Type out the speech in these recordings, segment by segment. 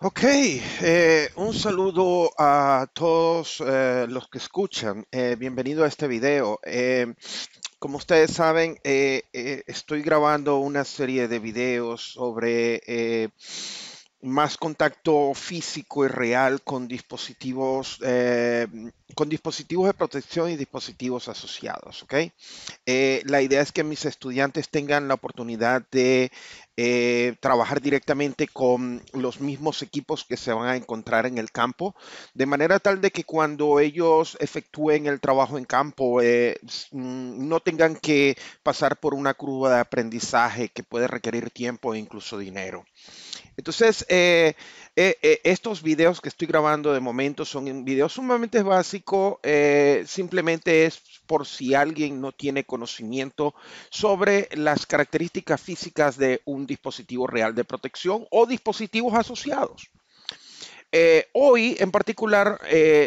Ok, eh, un saludo a todos eh, los que escuchan. Eh, bienvenido a este video. como ustedes saben, estoy grabando una serie de videos sobre más contacto físico y real con dispositivos, eh, con dispositivos de protección y dispositivos asociados. Eh, la idea es que mis estudiantes tengan la oportunidad de eh, trabajar directamente con los mismos equipos que se van a encontrar en el campo, de manera tal de que cuando ellos efectúen el trabajo en campo mm, no tengan que pasar por una curva de aprendizaje que puede requerir tiempo e incluso dinero. Entonces, eh, eh, eh, estos videos que estoy grabando de momento son un video sumamente básico. simplemente es por si alguien no tiene conocimiento sobre las características físicas de un dispositivo real de protección o dispositivos asociados. hoy en particular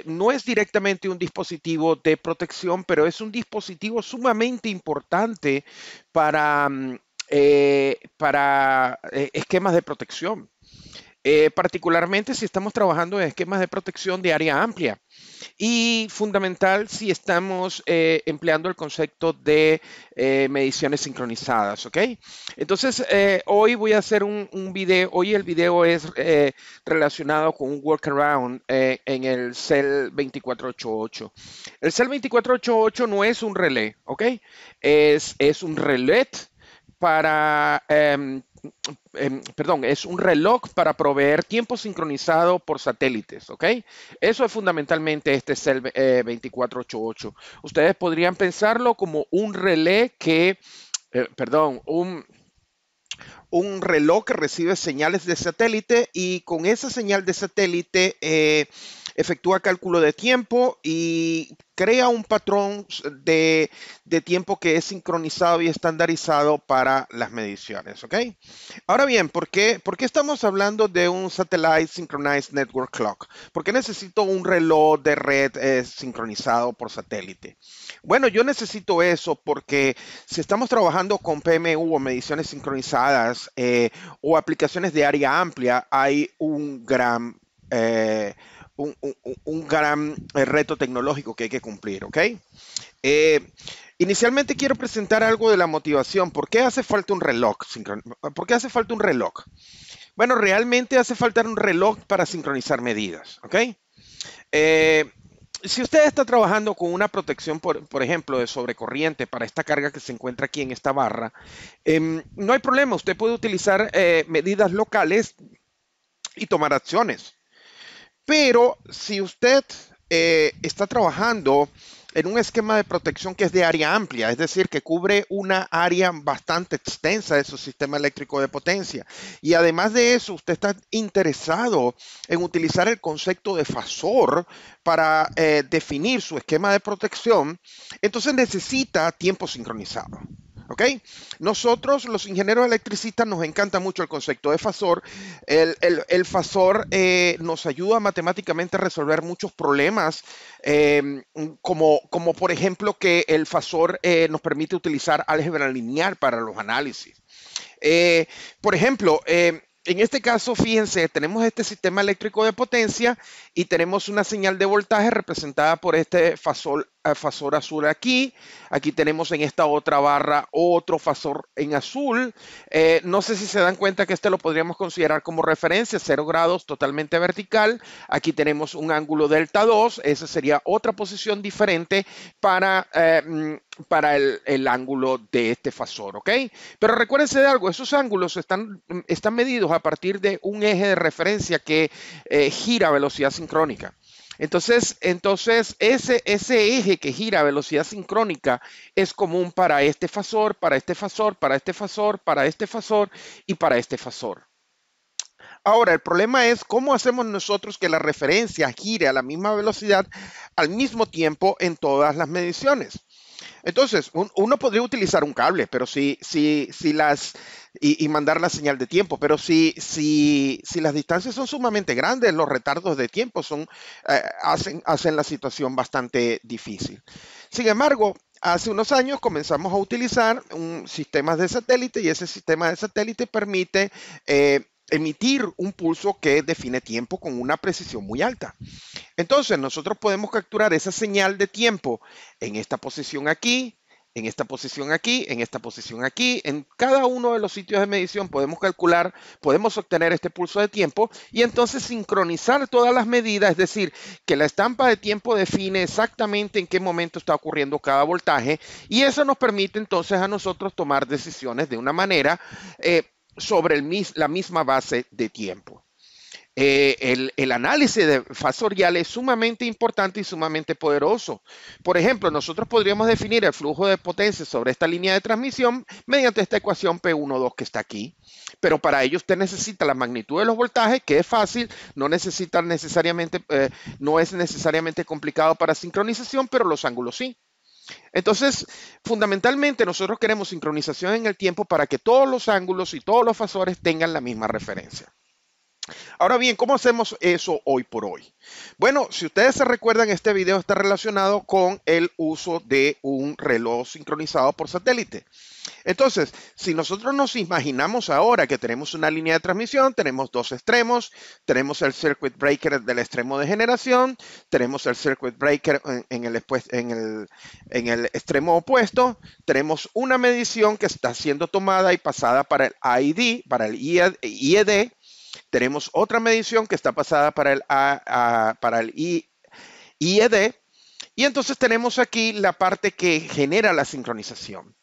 no es directamente un dispositivo de protección, pero es un dispositivo sumamente importante para mm, eh, para eh, esquemas de protección. Eh, particularmente si estamos trabajando en esquemas de protección de área amplia. Y fundamental si estamos empleando el concepto de mediciones sincronizadas, ¿ok? Entonces, hoy voy a hacer un, video, hoy el video es relacionado con un workaround en el CEL 2488. El CEL 2488 no es un relé, ¿ok? Es, es un relé para, em, em, perdón, es un reloj para proveer tiempo sincronizado por satélites, ¿ok? Eso es fundamentalmente este CEL 2488. Eh, Ustedes podrían pensarlo como un relé que, eh, perdón, un un reloj que recibe señales de satélite y con esa señal de satélite eh, efectúa cálculo de tiempo y crea un patrón de, tiempo que es sincronizado y estandarizado para las mediciones, Ahora bien, ¿por qué, estamos hablando de un Satellite Synchronized Network Clock? ¿Por qué necesito un reloj de red eh, sincronizado por satélite? Bueno, yo necesito eso porque si estamos trabajando con PMU o mediciones sincronizadas eh, o aplicaciones de área amplia, hay un gran eh, un, gran eh, reto tecnológico que hay que cumplir, ¿ok? Eh, inicialmente quiero presentar algo de la motivación. ¿Por qué hace falta un reloj? ¿Por qué hace falta un reloj? Bueno, realmente hace falta un reloj para sincronizar medidas, ¿ok? Eh, si usted está trabajando con una protección, por, ejemplo, de sobrecorriente para esta carga que se encuentra aquí en esta barra, em, no hay problema. Usted puede utilizar medidas locales y tomar acciones. Pero si usted eh, está trabajando en un esquema de protección que es de área amplia, es decir, que cubre una área bastante extensa de su sistema eléctrico de potencia. Y además de eso, usted está interesado en utilizar el concepto de FASOR para eh, definir su esquema de protección, entonces necesita tiempo sincronizado. Nosotros, los ingenieros electricistas, nos encanta mucho el concepto de fasor. El, el, fasor eh, nos ayuda matemáticamente a resolver muchos problemas, eh, como, como, por ejemplo que el fasor eh, nos permite utilizar álgebra lineal para los análisis. por ejemplo, en este caso, fíjense, tenemos este sistema eléctrico de potencia y tenemos una señal de voltaje representada por este fasor, fasor azul aquí. Aquí tenemos en esta otra barra otro fasor en azul. Eh, no sé si se dan cuenta que este lo podríamos considerar como referencia, 0 grados totalmente vertical. Aquí tenemos un ángulo delta 2. Esa sería otra posición diferente para, eh, mm, para el, ángulo de este fasor, ¿ok? Pero recuérdense de algo, esos ángulos están, mm, están medidos a partir de un eje de referencia que eh, gira a velocidad sincrónica. Entonces, entonces ese, ese eje que gira a velocidad sincrónica es común para este fasor, para este fasor, para este fasor, para este fasor y para este fasor. Ahora, el problema es cómo hacemos nosotros que la referencia gire a la misma velocidad al mismo tiempo en todas las mediciones. Entonces, uno podría utilizar un cable, pero si, si, si las y, mandar la señal de tiempo, pero si, si, si las distancias son sumamente grandes, los retardos de tiempo son, eh, hacen, hacen la situación bastante difícil. Sin embargo, Hace unos años comenzamos a utilizar un sistema de satélite y ese sistema de satélite permite eh, emitir un pulso que define tiempo con una precisión muy alta. Entonces, nosotros podemos capturar esa señal de tiempo en esta posición aquí, en esta posición aquí, en esta posición aquí. En cada uno de los sitios de medición podemos calcular, podemos obtener este pulso de tiempo y entonces sincronizar todas las medidas, es decir, que la estampa de tiempo define exactamente en qué momento está ocurriendo cada voltaje y eso nos permite entonces a nosotros tomar decisiones de una manera eh, sobre la misma base de tiempo. Eh, el, análisis de fasorial es sumamente importante y sumamente poderoso. Por ejemplo, nosotros podríamos definir el flujo de potencia sobre esta línea de transmisión mediante esta ecuación P12 que está aquí. Pero para ello usted necesita la magnitud de los voltajes, que es fácil, no necesariamente, eh, no es necesariamente complicado para sincronización, pero los ángulos sí. Entonces, fundamentalmente nosotros queremos sincronización en el tiempo para que todos los ángulos y todos los fasores tengan la misma referencia. Ahora bien, ¿cómo hacemos eso hoy por hoy? Bueno, si ustedes se recuerdan, este video está relacionado con el uso de un reloj sincronizado por satélite. Entonces, si nosotros nos imaginamos ahora que tenemos una línea de transmisión, tenemos dos extremos, tenemos el circuit breaker del extremo de generación, tenemos el circuit breaker en, el, en el, extremo opuesto, tenemos una medición que está siendo tomada y pasada para el ID, para el IED, tenemos otra medición que está pasada para el, IED. Y entonces tenemos aquí la parte que genera la sincronización.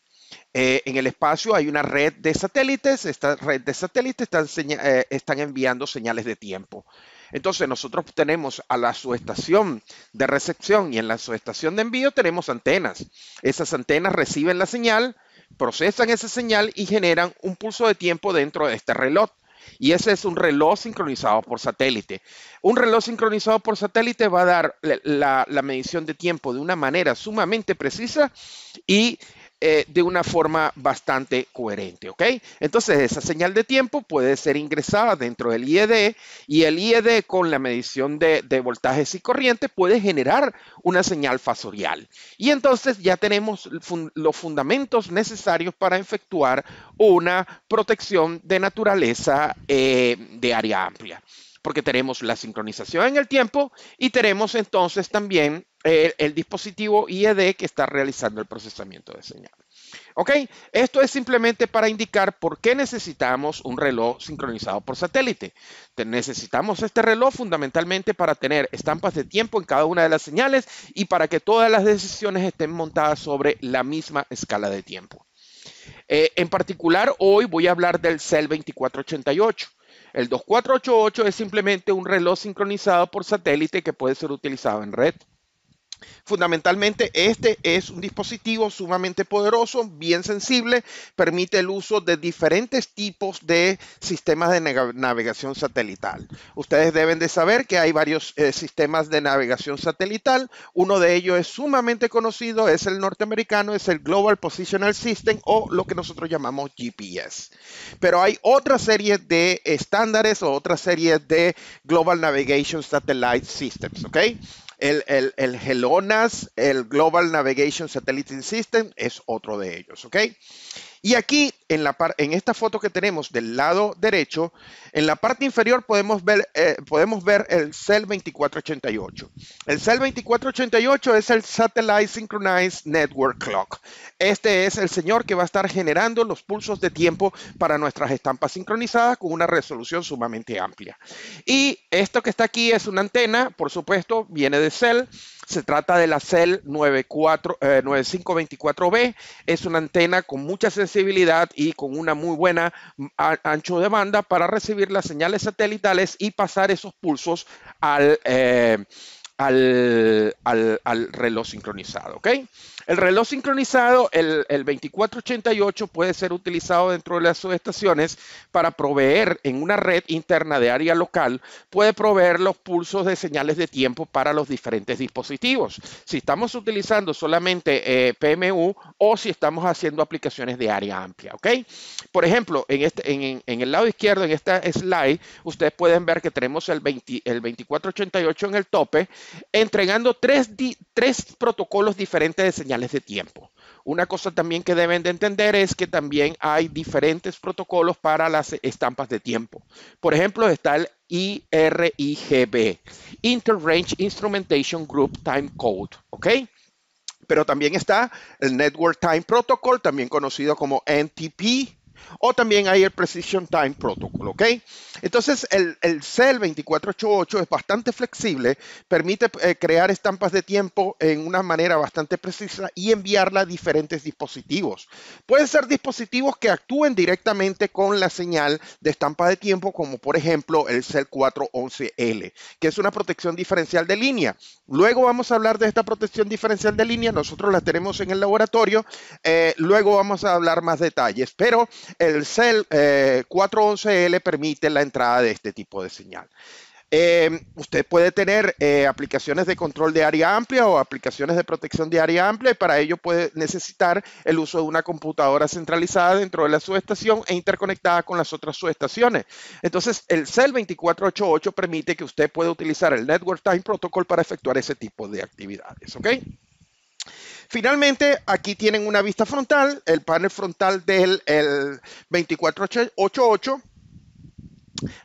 Eh, en el espacio hay una red de satélites. Esta red de satélites están, eh, están enviando señales de tiempo. Entonces nosotros tenemos a la subestación de recepción y en la subestación de envío tenemos antenas. Esas antenas reciben la señal, procesan esa señal y generan un pulso de tiempo dentro de este reloj y ese es un reloj sincronizado por satélite. Un reloj sincronizado por satélite va a dar la, medición de tiempo de una manera sumamente precisa y eh, de una forma bastante coherente, ¿ok? Entonces, esa señal de tiempo puede ser ingresada dentro del IED y el IED con la medición de, voltajes y corrientes puede generar una señal fasorial. Y entonces ya tenemos los fundamentos necesarios para efectuar una protección de naturaleza eh, de área amplia porque tenemos la sincronización en el tiempo y tenemos entonces también eh, el, dispositivo IED que está realizando el procesamiento de señal. ¿Ok? Esto es simplemente para indicar por qué necesitamos un reloj sincronizado por satélite. Necesitamos este reloj fundamentalmente para tener estampas de tiempo en cada una de las señales y para que todas las decisiones estén montadas sobre la misma escala de tiempo. Eh, en particular, hoy voy a hablar del CEL 2488. El 2488 es simplemente un reloj sincronizado por satélite que puede ser utilizado en red. Fundamentalmente, este es un dispositivo sumamente poderoso, bien sensible, permite el uso de diferentes tipos de sistemas de navegación satelital. Ustedes deben de saber que hay varios eh, sistemas de navegación satelital. Uno de ellos es sumamente conocido, es el norteamericano, es el Global Positional System o lo que nosotros llamamos GPS. Pero hay otra serie de estándares o otra serie de Global Navigation Satellite Systems, ¿ok? El, el, el el Global Navigation Satellite System, es otro de ellos, ¿ok? Y aquí, en, esta foto que tenemos del lado derecho, en la parte inferior podemos ver, eh, podemos ver el CEL 2488. El CEL 2488 es el Satellite Synchronized Network Clock. Este es el señor que va a estar generando los pulsos de tiempo para nuestras estampas sincronizadas con una resolución sumamente amplia. Y esto que está aquí es una antena, por supuesto, viene de CEL. Se trata de la CEL 94, eh, 9524B. Es una antena con mucha sensibilidad y con una muy buena mm, ancho de banda para recibir las señales satelitales y pasar esos pulsos al, eh, al, al reloj sincronizado. ¿ok? El reloj sincronizado, el, 2488, puede ser utilizado dentro de las subestaciones para proveer en una red interna de área local, puede proveer los pulsos de señales de tiempo para los diferentes dispositivos. Si estamos utilizando solamente eh, PMU o si estamos haciendo aplicaciones de área amplia, ¿ok? Por ejemplo, en, este, en, el lado izquierdo, en esta slide, ustedes pueden ver que tenemos el, 2488 en el tope, entregando tres, tres protocolos diferentes de señales de tiempo. Una cosa también que deben de entender es que también hay diferentes protocolos para las estampas de tiempo. Por ejemplo, está el IRIGB, Interrange Instrumentation Group Time Code, ¿ok? Pero también está el Network Time Protocol, también conocido como NTP, o también hay el Precision Time Protocol, ¿ok? Entonces, el, el CEL 2488 es bastante flexible, permite eh, crear estampas de tiempo en una manera bastante precisa y enviarla a diferentes dispositivos. Pueden ser dispositivos que actúen directamente con la señal de estampa de tiempo, como por ejemplo el CEL 411L, que es una protección diferencial de línea. Luego vamos a hablar de esta protección diferencial de línea, nosotros la tenemos en el laboratorio, eh, luego vamos a hablar más detalles, pero el CEL 411L eh, permite la entrada de este tipo de señal. Em, usted puede tener eh, aplicaciones de control de área amplia o aplicaciones de protección de área amplia y para ello puede necesitar el uso de una computadora centralizada dentro de la subestación e interconectada con las otras subestaciones. Entonces, el CEL 2488 permite que usted pueda utilizar el Network Time Protocol para efectuar ese tipo de actividades. ¿ok? Finalmente, aquí tienen una vista frontal, el panel frontal del 2488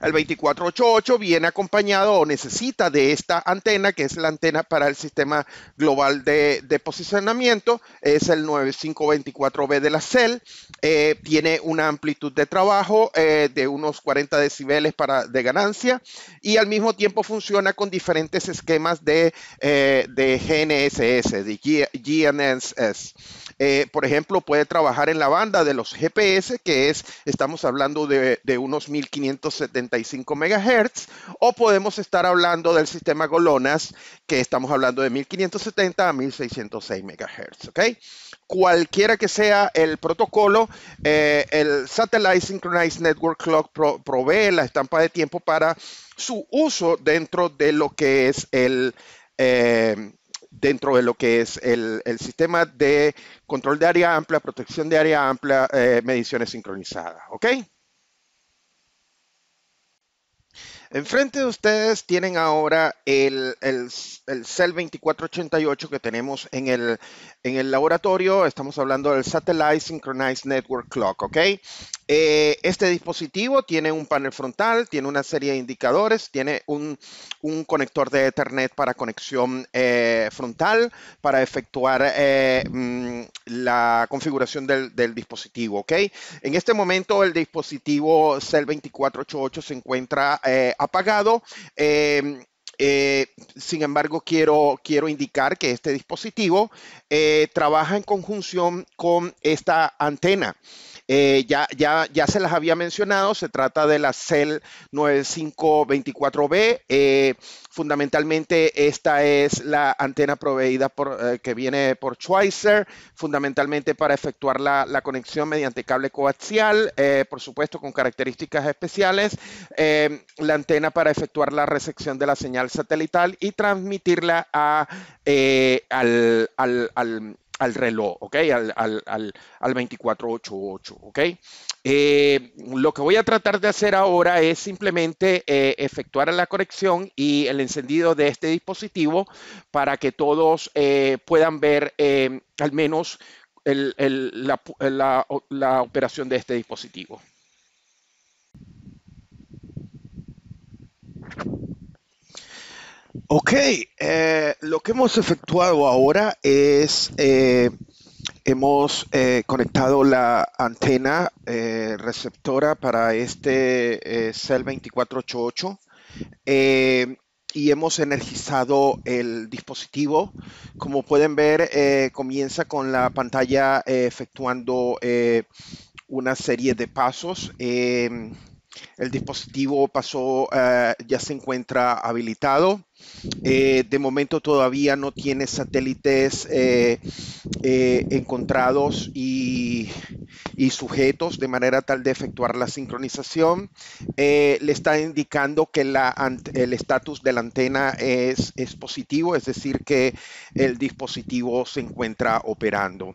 el 2488 viene acompañado o necesita de esta antena, que es la antena para el sistema global de, posicionamiento, es el 9524B de la CEL, eh, tiene una amplitud de trabajo eh, de unos 40 decibeles para, de ganancia y al mismo tiempo funciona con diferentes esquemas de, eh, de GNSS, de GNSS. Eh, por ejemplo, puede trabajar en la banda de los GPS, que es, estamos hablando de, unos 1575 MHz, o podemos estar hablando del sistema Golonas, que estamos hablando de 1570 a 1606 MHz. ¿ok? Cualquiera que sea el protocolo, eh, el Satellite Synchronized Network Clock provee la estampa de tiempo para su uso dentro de lo que es el... Eh, dentro de lo que es el, sistema de control de área amplia, protección de área amplia, eh, mediciones sincronizadas. Enfrente de ustedes tienen ahora el, el, el CEL 2488 que tenemos en el, en el laboratorio. Estamos hablando del Satellite Synchronized Network Clock, ¿ok? Eh, este dispositivo tiene un panel frontal, tiene una serie de indicadores, tiene un, conector de Ethernet para conexión eh, frontal para efectuar eh, mm, la configuración del, dispositivo, ¿ok? En este momento el dispositivo CEL 2488 se encuentra apagado. Em, eh, sin embargo, quiero, quiero indicar que este dispositivo eh, trabaja en conjunción con esta antena. Eh, ya, ya, ya se las había mencionado, se trata de la CEL 9524B. Eh, fundamentalmente, esta es la antena proveída por, eh, que viene por Schweizer, fundamentalmente para efectuar la, conexión mediante cable coaxial, por supuesto con características especiales, la antena para efectuar la recepción de la señal satelital y transmitirla al, al, al al reloj, ¿ok? Al, 2488, ¿ok? Eh, lo que voy a tratar de hacer ahora es simplemente eh, efectuar la corrección y el encendido de este dispositivo para que todos eh, puedan ver al menos la operación de este dispositivo. Ok, eh, lo que hemos efectuado ahora es, eh, hemos eh, conectado la antena receptora para este Cell 2488 y hemos energizado el dispositivo. Como pueden ver, comienza con la pantalla efectuando una serie de pasos. el dispositivo pasó, ya se encuentra habilitado. Eh, de momento todavía no tiene satélites eh, eh, encontrados y, sujetos de manera tal de efectuar la sincronización. le está indicando que el estatus de la antena es, es, positivo, es decir, que el dispositivo se encuentra operando.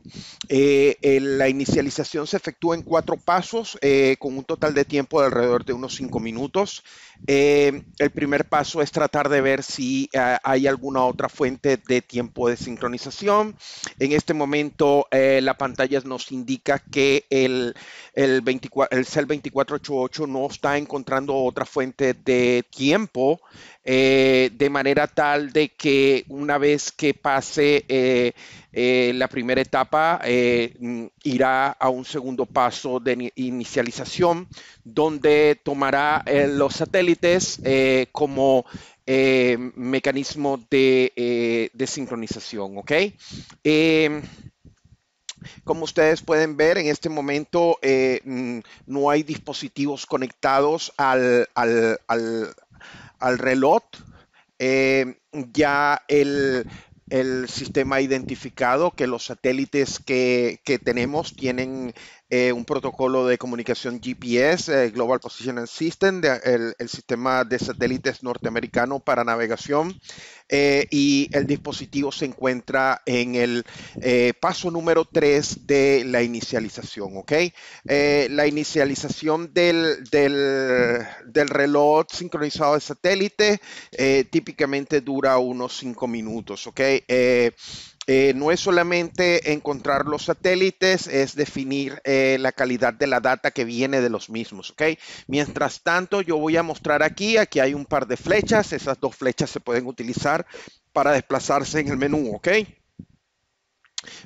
la inicialización se efectúa en cuatro pasos con un total de tiempo de alrededor de unos cinco minutos. el primer paso es tratar de ver si si eh, hay alguna otra fuente de tiempo de sincronización. En este momento eh, la pantalla nos indica que el, el, CEL 2488 no está encontrando otra fuente de tiempo eh, de manera tal de que una vez que pase la primera etapa, irá a un segundo paso de inicialización donde tomará los satélites como eh, mecanismo eh, de, sincronización, ¿ok? Em, como ustedes pueden ver, en este momento eh, mm, no hay dispositivos conectados al, al, al, al reloj. Em, ya el, el sistema ha identificado que los satélites que, que tenemos tienen eh, un protocolo de comunicación GPS, eh, Global Positioning System, de, el, sistema de satélites norteamericano para navegación. Eh, y el dispositivo se encuentra en el paso número 3 de la inicialización, ¿ok? la inicialización del, reloj sincronizado de satélite típicamente dura unos 5 minutos, ¿ok? Eh, no es solamente encontrar los satélites, es definir eh, la calidad de la data que viene de los mismos, ¿ok? Mientras tanto, yo voy a mostrar aquí, aquí hay un par de flechas, esas dos flechas se pueden utilizar para desplazarse en el menú, ¿ok?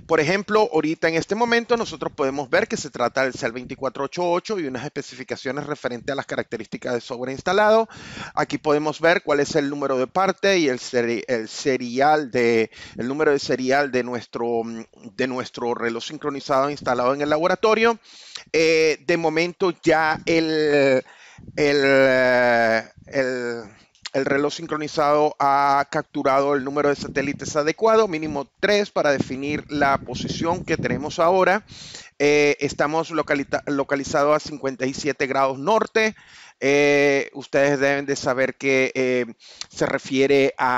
Por ejemplo, ahorita en este momento nosotros podemos ver que se trata del CEL 2488 y unas especificaciones referentes a las características de software instalado. Aquí podemos ver cuál es el número de parte y el, serial de el número de serial de nuestro de nuestro reloj sincronizado instalado en el laboratorio. Eh, de momento ya el el sincronizado ha capturado el número de satélites adecuado, mínimo tres para definir la posición que tenemos ahora. Eh, estamos localizados a 57 grados norte. Eh, ustedes deben de saber que eh, se refiere al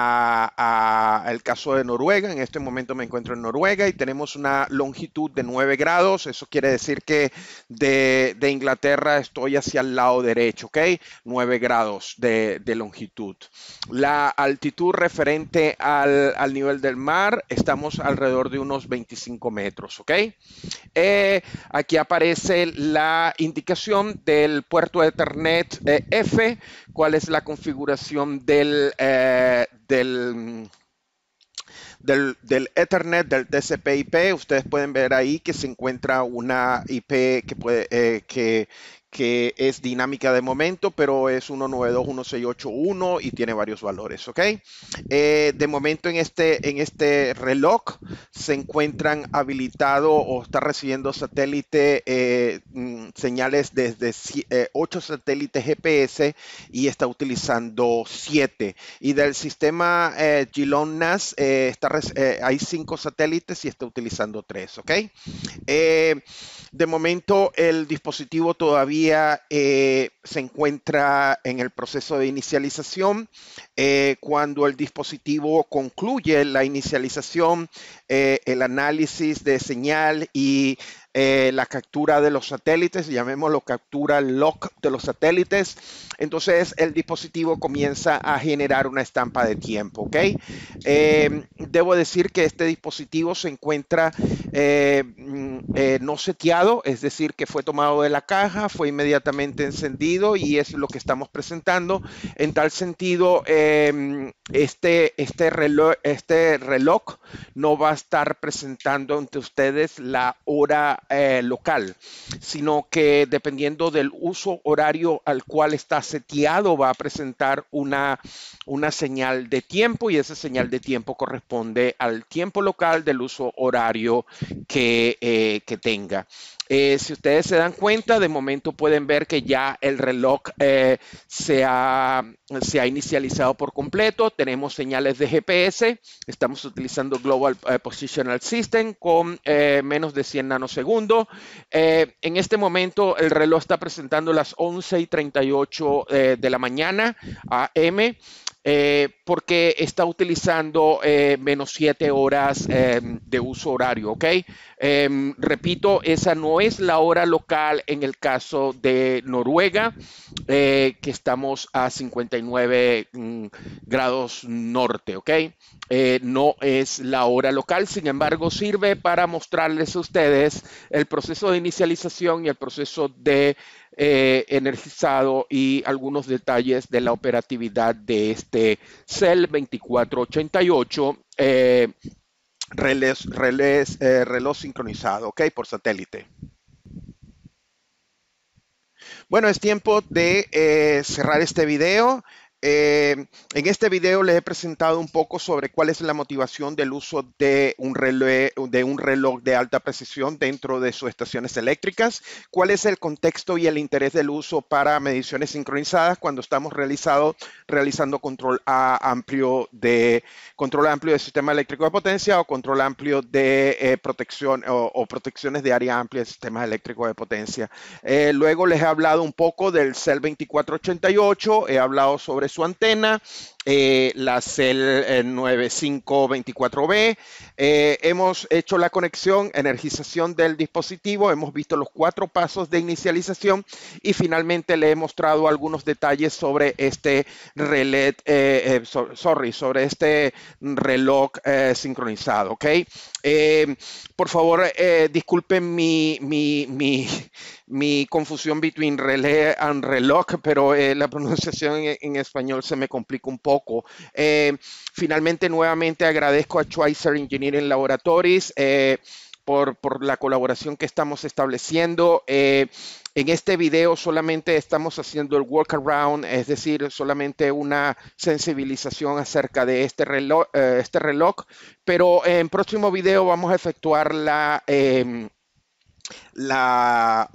a, caso de Noruega. En este momento me encuentro en Noruega y tenemos una longitud de 9 grados. Eso quiere decir que de, Inglaterra estoy hacia el lado derecho, ¿ok? 9 grados de, longitud. La altitud referente al, nivel del mar, estamos alrededor de unos 25 metros, ¿ok? Eh, aquí aparece la indicación del puerto de Ethernet F, cuál es la configuración del, eh, del, del, del, Ethernet, del TCP/IP. Ustedes pueden ver ahí que se encuentra una IP que, puede, eh, que, que es dinámica de momento, pero es 1921681 y tiene varios valores, ¿ok? Eh, de momento en este, en este reloj se encuentran habilitado o está recibiendo satélite eh, mm, señales desde 8 eh, satélites GPS y está utilizando 7. Y del sistema Gilon NAS está, hay 5 satélites y está utilizando 3, ¿ok? de momento el dispositivo todavía eh, se encuentra en el proceso de inicialización. Eh, cuando el dispositivo concluye la inicialización, eh, el análisis de señal y eh, la captura de los satélites, llamémoslo captura lock de los satélites. Entonces el dispositivo comienza a generar una estampa de tiempo, ¿ok? Eh, debo decir que este dispositivo se encuentra eh, mm, no seteado, es decir, que fue tomado de la caja, fue inmediatamente encendido y es lo que estamos presentando. En tal sentido, este, este, reloj, este reloj no va a estar presentando ante ustedes la hora eh, local, sino que dependiendo del uso horario al cual está seteado, va a presentar una, una señal de tiempo y esa señal de tiempo corresponde al tiempo local del uso horario que, eh, que tenga. Eh, si ustedes se dan cuenta, de momento pueden ver que ya el reloj eh, se, ha, inicializado por completo. Tenemos señales de GPS. Estamos utilizando Global eh, Positional System con menos de 100 nanosegundos. en este momento, el reloj está presentando las 11 y 38 de la mañana a.m. Eh, porque está utilizando eh, menos 7 horas em, de uso horario, ¿ok? Em, repito, esa no es la hora local en el caso de Noruega, eh, que estamos a 59 mm, grados norte, ¿ok? no es la hora local, sin embargo, sirve para mostrarles a ustedes el proceso de inicialización y el proceso de eh, energizado y algunos detalles de la operatividad de este CEL 2488. relés, reloj sincronizado, ok, por satélite. Bueno, es tiempo de eh, cerrar este video. Eh, en este video les he presentado un poco sobre cuál es la motivación del uso de un, reloj, de un reloj de alta precisión dentro de sus estaciones eléctricas, cuál es el contexto y el interés del uso para mediciones sincronizadas cuando estamos realizando control amplio de control amplio de sistema eléctrico de potencia o control amplio de eh, protección o, protecciones de área amplia de sistema eléctrico de potencia. Eh, luego les he hablado un poco del CEL 2488, he hablado sobre su antena eh, la CEL 9524B. Eh, eh, hemos hecho la conexión, energización del dispositivo, hemos visto los cuatro pasos de inicialización y finalmente le he mostrado algunos detalles sobre este relé, sorry, sobre este reloj sincronizado, ¿ok? por favor, disculpen mi, mi, confusión between relé and reloj, pero la pronunciación en español se me complica un poco poco. Eh, finalmente, nuevamente agradezco a Schweizer Engineering Laboratories eh, por, la colaboración que estamos estableciendo. Eh, en este video solamente estamos haciendo el workaround, es decir, solamente una sensibilización acerca de este reloj, este reloj pero en próximo video vamos a efectuar la la,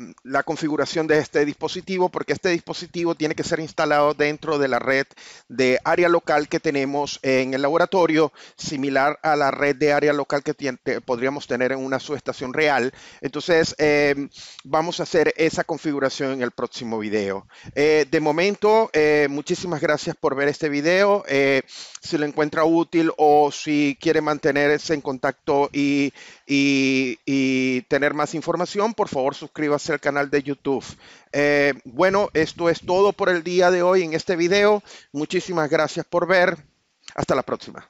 configuración de este dispositivo, porque este dispositivo tiene que ser instalado dentro de la red de área local que tenemos en el laboratorio, similar a la red de área local que podríamos tener en una subestación real. Entonces, eh, vamos a hacer esa configuración en el próximo video. Eh, de momento, eh, muchísimas gracias por ver este video. si lo encuentra útil o si quiere mantenerse en contacto y tener más información, por favor suscríbase al canal de YouTube. Eh, bueno, esto es todo por el día de hoy en este video. Muchísimas gracias por ver. Hasta la próxima.